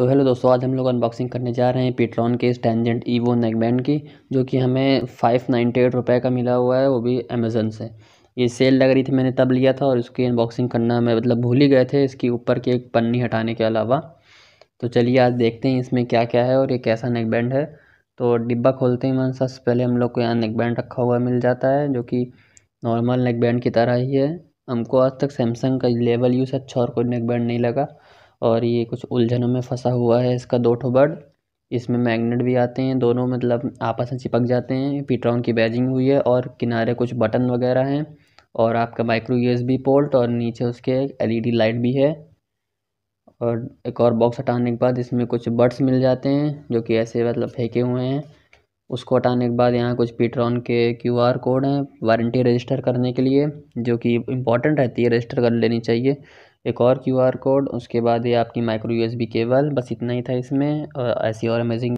तो हेलो दोस्तों आज हम लोग अनबॉक्सिंग करने जा रहे हैं पीट्रॉन के इस टेंजेंट ईवो नेकबैंड की जो कि हमें फाइव नाइन्टी एट रुपये का मिला हुआ है वो भी अमेज़न से ये सेल लग रही थी मैंने तब लिया था और इसकी अनबॉक्सिंग करना मैं मतलब भूल ही गए थे इसकी ऊपर की एक पन्नी हटाने के अलावा तो चलिए आज देखते हैं इसमें क्या क्या है और ये कैसा नेकबैंड है तो डिब्बा खोलते ही मन सबसे पहले हम लोग को यहाँ नेकबैंड रखा हुआ मिल जाता है जो कि नॉर्मल नेकबैंड की तरह ही है हमको आज तक सैमसंग का लेवल यूज़ अच्छा और कोई नेकबैंड नहीं लगा और ये कुछ उलझनों में फंसा हुआ है इसका दो ठो बर्ड इसमें मैग्नेट भी आते हैं दोनों मतलब आपस में चिपक जाते हैं पीट्रॉन की बैजिंग हुई है और किनारे कुछ बटन वगैरह हैं और आपका माइक्रो यूएसबी पोर्ट और नीचे उसके एलईडी लाइट भी है और एक और बॉक्स हटाने के बाद इसमें कुछ बर्ड्स मिल जाते हैं जो कि ऐसे मतलब फेंके हुए हैं उसको हटाने के बाद यहाँ कुछ पीट्रॉन के क्यू कोड हैं वारंटी रजिस्टर करने के लिए जो कि इम्पॉर्टेंट रहती है रजिस्टर कर लेनी चाहिए एक और क्यू_आर कोड उसके बाद ये आपकी माइक्रो यू_एस_बी केबल बस इतना ही था इसमें और ऐसी और अमेजिंग